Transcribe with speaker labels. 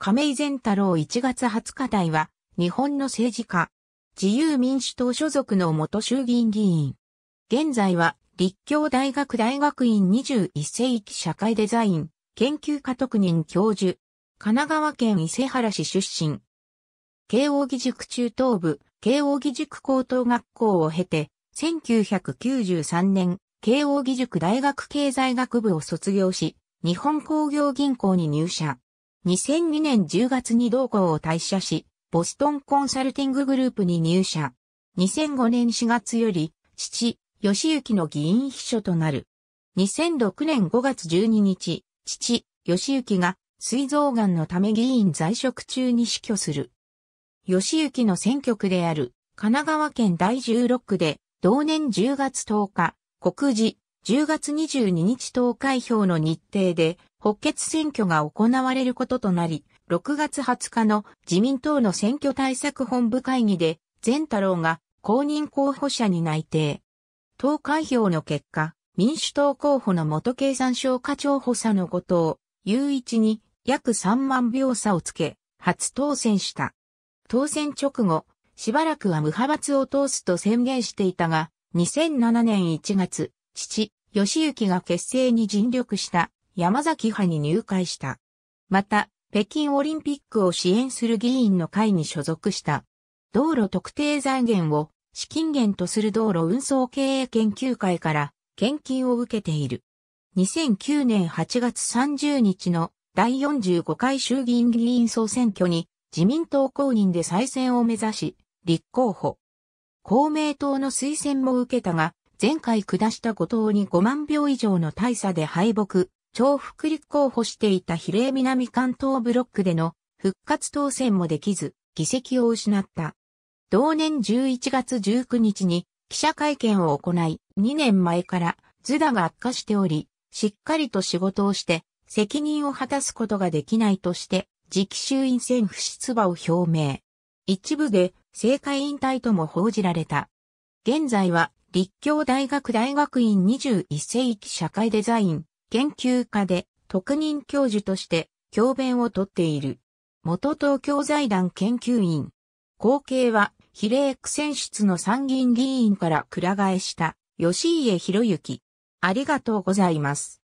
Speaker 1: 亀井善太郎1月20日代は、日本の政治家、自由民主党所属の元衆議院議員。現在は、立教大学大学院21世紀社会デザイン研究科特任教授、神奈川県伊勢原市出身。慶応義塾中等部、慶応義塾高等学校を経て、1993年、慶応義塾大学経済学部を卒業し、日本工業銀行に入社。2002年10月に同校を退社し、ボストンコンサルティンググループに入社。2005年4月より、父、義行の議員秘書となる。2006年5月12日、父、義行が、水臓癌のため議員在職中に死去する。義行の選挙区である、神奈川県第16区で、同年10月10日、告示、10月22日投開票の日程で、補欠選挙が行われることとなり、6月20日の自民党の選挙対策本部会議で、善太郎が公認候補者に内定。投開票の結果、民主党候補の元経産省課長補佐の後藤雄一に約3万票差をつけ、初当選した。当選直後、しばらくは無派閥を通すと宣言していたが、2007年1月、父、義行が結成に尽力した山崎派に入会した。また、北京オリンピックを支援する議員の会に所属した。道路特定財源を資金源とする道路運送経営研究会から献金を受けている。2009年8月30日の第45回衆議院議員総選挙に自民党公認で再選を目指し、立候補。公明党の推薦も受けたが、前回下した後藤に5万票以上の大差で敗北。重複立候補していた比例南関東ブロックでの復活当選もできず、議席を失った。同年11月19日に記者会見を行い、2年前からズダが悪化しており、しっかりと仕事をして責任を果たすことができないとして、次期衆院選不出馬を表明。一部で政界引退とも報じられた。現在は立教大学大学院21世紀社会デザイン研究家で特任教授として教鞭をとっている。元東京財団研究員。後継は比例区選出の参議院議員から倉替えした吉家博之。ありがとうございます。